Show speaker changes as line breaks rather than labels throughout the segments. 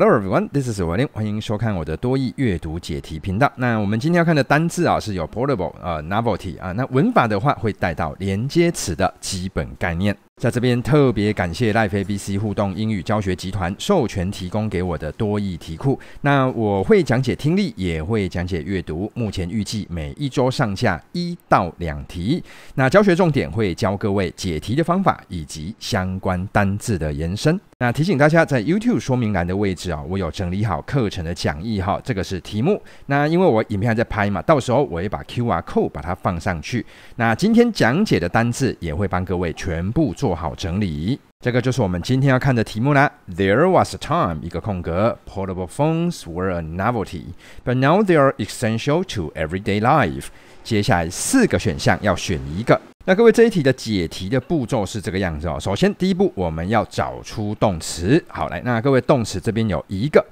Hello everyone, this is w a Lin. 欢迎收看我的多义阅读解题频道。那我们今天要看的单字啊，是有 portable 啊 novelty 啊。那文法的话，会带到连接词的基本概念。在这边特别感谢赖飞 B C 互动英语教学集团授权提供给我的多义题库。那我会讲解听力，也会讲解阅读。目前预计每一周上下一到两题。那教学重点会教各位解题的方法，以及相关单字的延伸。那提醒大家，在 YouTube 说明栏的位置啊，我有整理好课程的讲义哈。这个是题目。那因为我影片还在拍嘛，到时候我会把 Q R code 把它放上去。那今天讲解的单字也会帮各位全部做。做好整理，这个就是我们今天要看的题目啦。There was a time 一个空格，portable phones were a novelty，but now they are essential to everyday life。接下来四个选项要选一个。那各位这一题的解题的步骤是这个样子哦。首先第一步我们要找出动词。好，来，那各位动词这边有一个。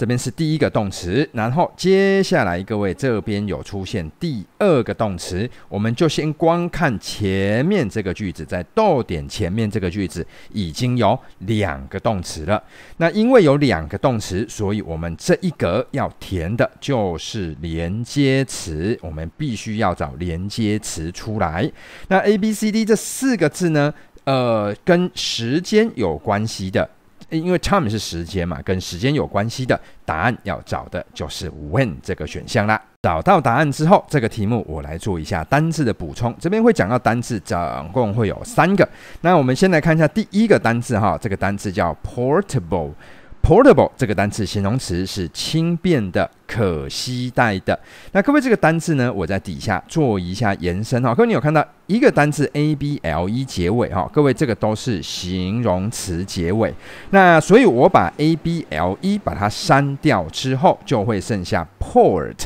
这边是第一个动词，然后接下来各位这边有出现第二个动词，我们就先观看前面这个句子，在逗点前面这个句子已经有两个动词了。那因为有两个动词，所以我们这一格要填的就是连接词，我们必须要找连接词出来。那 A、B、C、D 这四个字呢，呃，跟时间有关系的。因为 time 是时间嘛，跟时间有关系的答案要找的就是 when 这个选项啦。找到答案之后，这个题目我来做一下单字的补充。这边会讲到单字，总共会有三个。那我们先来看一下第一个单字哈，这个单字叫 portable。portable 这个单词形容词是轻便的。可携带的，那各位这个单字呢？我在底下做一下延伸哦。各位，你有看到一个单字 able 结尾哈？各位，这个都是形容词结尾。那所以我把 able 把它删掉之后，就会剩下 port。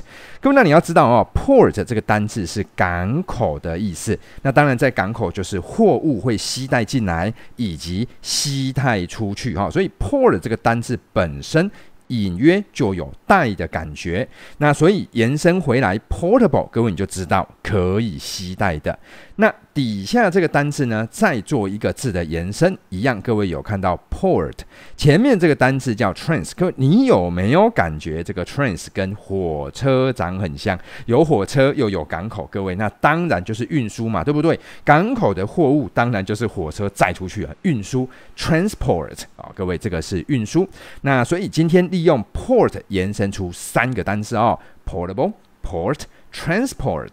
各位，那你要知道哦，port 这个单字是港口的意思。那当然，在港口就是货物会携带进来以及携带出去哈。所以 port 这个单字本身。隐约就有带的感觉，那所以延伸回来，portable，各位你就知道可以携带的那。底下这个单字呢，再做一个字的延伸，一样，各位有看到 port 前面这个单字叫 trans，各位你有没有感觉这个 trans 跟火车长很像？有火车又有港口，各位那当然就是运输嘛，对不对？港口的货物当然就是火车载出去啊，运输 transport 啊，各位这个是运输。那所以今天利用 port 延伸出三个单字哦 p o r t a b l e port、transport。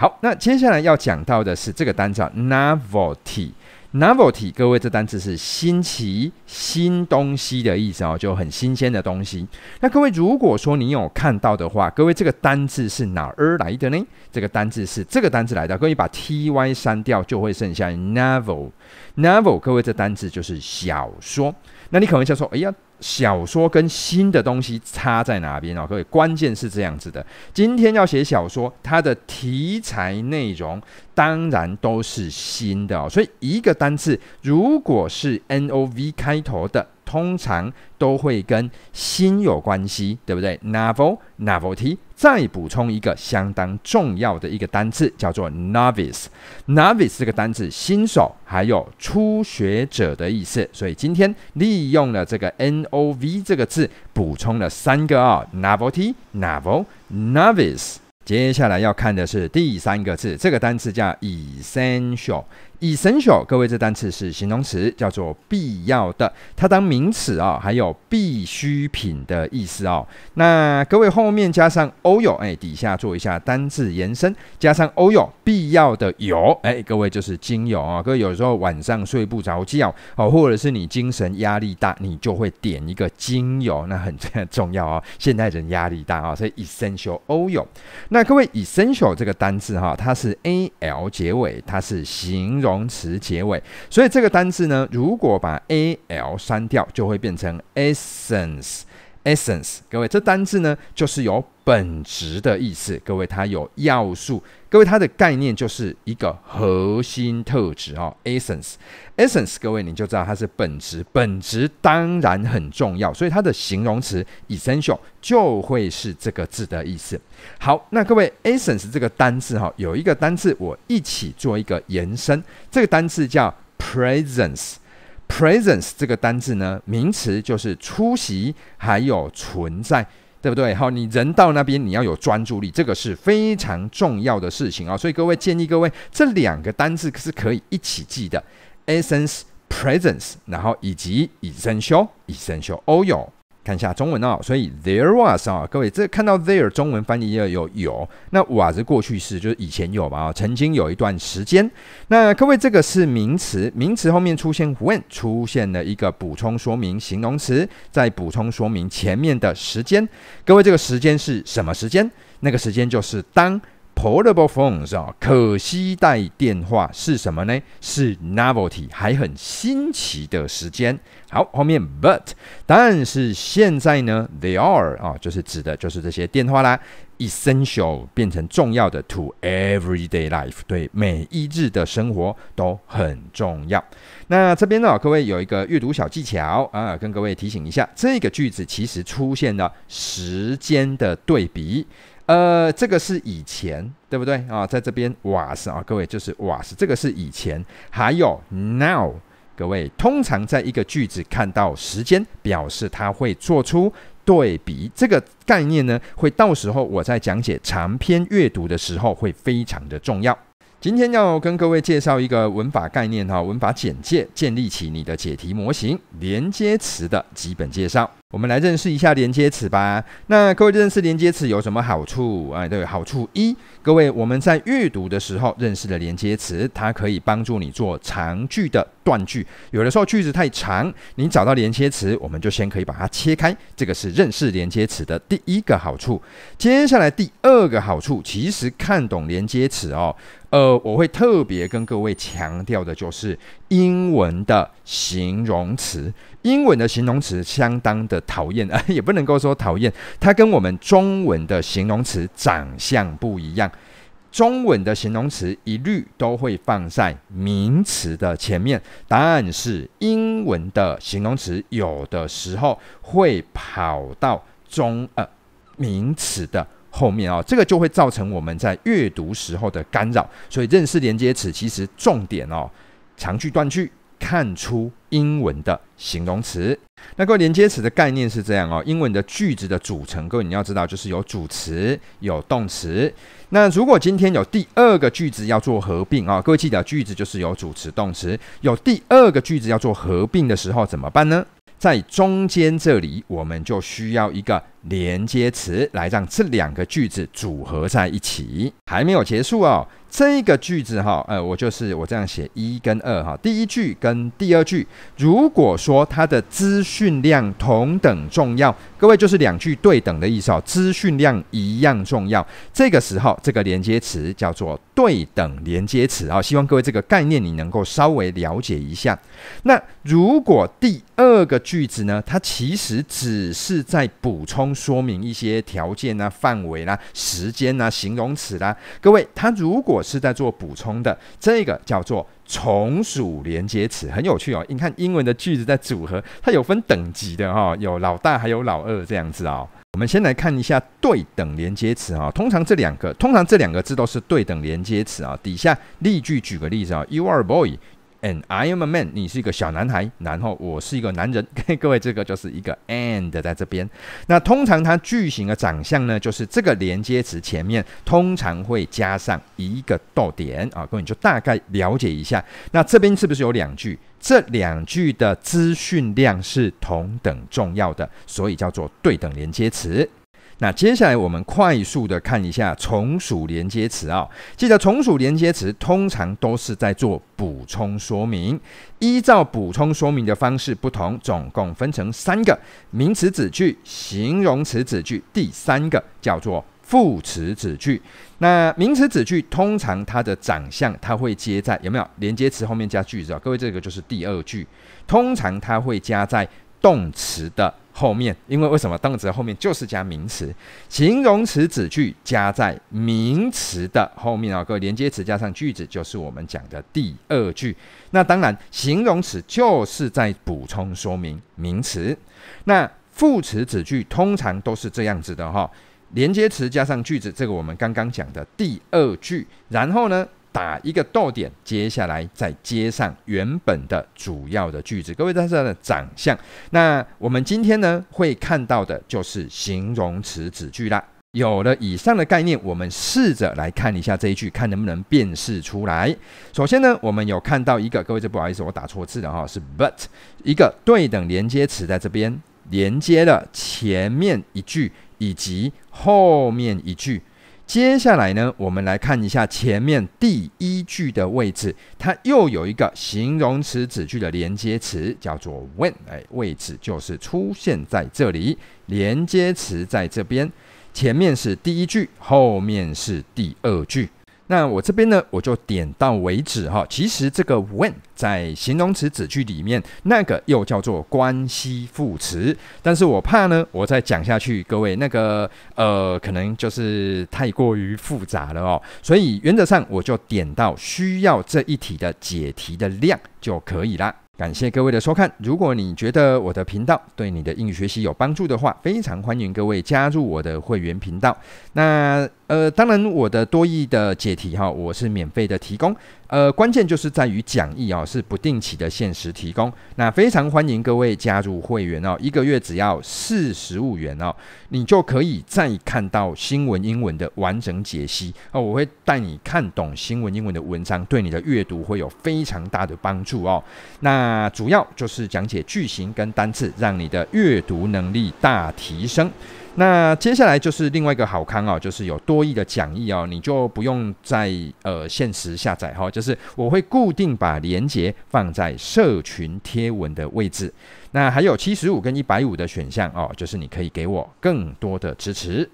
好，那接下来要讲到的是这个单啊。novelty novelty。各位，这单词是新奇、新东西的意思哦，就很新鲜的东西。那各位，如果说你有看到的话，各位，这个单字是哪儿来的呢？这个单字是这个单字来的。各位把 ty 删掉，就会剩下 novel novel。各位，这单字就是小说。那你可能想说，哎呀。小说跟新的东西差在哪边哦？各位，关键是这样子的，今天要写小说，它的题材内容。当然都是新的哦，所以一个单词如果是 n o v 开头的，通常都会跟新有关系，对不对？Novel, novelty。再补充一个相当重要的一个单词，叫做 novice。novice 这个单词，新手还有初学者的意思。所以今天利用了这个 n o v 这个字，补充了三个哦：novelty、novel、novice。接下来要看的是第三个字，这个单词叫 essential。essential 各位，这单词是形容词，叫做必要的。它当名词啊，还有必需品的意思哦。那各位后面加上 oil，哎，底下做一下单字延伸，加上 oil，必要的油，哎，各位就是精油啊。各位有时候晚上睡不着觉哦，或者是你精神压力大，你就会点一个精油，那很重要哦。现代人压力大啊，所以 essential oil。那各位 essential 这个单字哈，它是 al 结尾，它是形容。动词结尾，所以这个单字呢，如果把 a l 删掉，就会变成 essence。essence，各位，这单字呢，就是由。本质的意思，各位，它有要素，各位，它的概念就是一个核心特质啊，essence，essence，各位你就知道它是本质，本质当然很重要，所以它的形容词 essential 就会是这个字的意思。好，那各位 essence 这个单字哈，有一个单字我一起做一个延伸，这个单字叫 presence，presence 这个单字呢，名词就是出席，还有存在。对不对？好，你人到那边，你要有专注力，这个是非常重要的事情啊。所以各位建议各位，这两个单字是可以一起记的，essence presence，然后以及 essential essential oil。看一下中文哦，所以 there was 啊，各位这看到 there 中文翻译要有有，那 was 过去式就是以前有吧，哦，曾经有一段时间。那各位这个是名词，名词后面出现 when 出现了一个补充说明，形容词在补充说明前面的时间。各位这个时间是什么时间？那个时间就是当。Portable phones 啊，可携带电话是什么呢？是 novelty，还很新奇的时间。好，后面 but，但是现在呢，they are 啊，就是指的就是这些电话啦。Essential 变成重要的 to everyday life，对每一日的生活都很重要。那这边呢，各位有一个阅读小技巧啊，跟各位提醒一下，这个句子其实出现了时间的对比。呃，这个是以前，对不对啊？在这边 was 啊，各位就是 was，这个是以前。还有 now，各位通常在一个句子看到时间，表示它会做出对比。这个概念呢，会到时候我在讲解长篇阅读的时候会非常的重要。今天要跟各位介绍一个文法概念哈，文法简介，建立起你的解题模型，连接词的基本介绍。我们来认识一下连接词吧。那各位认识连接词有什么好处？哎，对，好处一，各位我们在阅读的时候认识了连接词，它可以帮助你做长句的断句。有的时候句子太长，你找到连接词，我们就先可以把它切开。这个是认识连接词的第一个好处。接下来第二个好处，其实看懂连接词哦，呃，我会特别跟各位强调的就是英文的形容词。英文的形容词相当的讨厌啊，也不能够说讨厌，它跟我们中文的形容词长相不一样。中文的形容词一律都会放在名词的前面，答案是英文的形容词有的时候会跑到中呃名词的后面啊，这个就会造成我们在阅读时候的干扰。所以认识连接词其实重点哦，长句断句。看出英文的形容词，那个连接词的概念是这样哦。英文的句子的组成，各位你要知道，就是有主词、有动词。那如果今天有第二个句子要做合并啊，各位记得句子就是有主词、动词。有第二个句子要做合并的时候怎么办呢？在中间这里，我们就需要一个连接词来让这两个句子组合在一起。还没有结束哦。这一个句子哈，呃，我就是我这样写一跟二哈，第一句跟第二句，如果说它的资讯量同等重要，各位就是两句对等的意思哦，资讯量一样重要。这个时候，这个连接词叫做对等连接词啊，希望各位这个概念你能够稍微了解一下。那如果第二个句子呢，它其实只是在补充说明一些条件啊、范围啦、时间呐、形容词啦，各位，它如果是在做补充的，这个叫做从属连接词，很有趣哦。你看英文的句子在组合，它有分等级的哈，有老大还有老二这样子哦。我们先来看一下对等连接词啊，通常这两个通常这两个字都是对等连接词啊。底下例句举个例子啊，You are boy。And I am a man。你是一个小男孩，然后我是一个男人。各位，这个就是一个 and 在这边。那通常它句型的长相呢，就是这个连接词前面通常会加上一个逗点啊。各位你就大概了解一下。那这边是不是有两句？这两句的资讯量是同等重要的，所以叫做对等连接词。那接下来我们快速的看一下从属连接词哦。记得从属连接词通常都是在做补充说明。依照补充说明的方式不同，总共分成三个：名词子句、形容词子句，第三个叫做副词子句。那名词子句通常它的长相，它会接在有没有连接词后面加句子哦。各位，这个就是第二句。通常它会加在动词的。后面，因为为什么动词后面就是加名词？形容词子句加在名词的后面啊，各位连接词加上句子就是我们讲的第二句。那当然，形容词就是在补充说明名词。那副词子句通常都是这样子的哈，连接词加上句子，这个我们刚刚讲的第二句。然后呢？打一个逗点，接下来再接上原本的主要的句子。各位，这是它的长相那我们今天呢会看到的就是形容词子句啦。有了以上的概念，我们试着来看一下这一句，看能不能辨识出来。首先呢，我们有看到一个，各位，这不好意思，我打错字了哈，是 but 一个对等连接词在这边连接了前面一句以及后面一句。接下来呢，我们来看一下前面第一句的位置，它又有一个形容词子句的连接词，叫做 when。哎，位置就是出现在这里，连接词在这边，前面是第一句，后面是第二句。那我这边呢，我就点到为止哈。其实这个 when 在形容词子句里面，那个又叫做关系副词。但是我怕呢，我再讲下去，各位那个呃，可能就是太过于复杂了哦。所以原则上我就点到需要这一题的解题的量就可以啦。感谢各位的收看。如果你觉得我的频道对你的英语学习有帮助的话，非常欢迎各位加入我的会员频道。那。呃，当然，我的多义的解题哈，我是免费的提供。呃，关键就是在于讲义哦，是不定期的限时提供。那非常欢迎各位加入会员哦，一个月只要四十五元哦，你就可以再看到新闻英文的完整解析哦。我会带你看懂新闻英文的文章，对你的阅读会有非常大的帮助哦。那主要就是讲解句型跟单词，让你的阅读能力大提升。那接下来就是另外一个好康哦，就是有多益的讲义哦，你就不用再呃限时下载哈，就是我会固定把连接放在社群贴文的位置。那还有七十五跟一百五的选项哦，就是你可以给我更多的支持。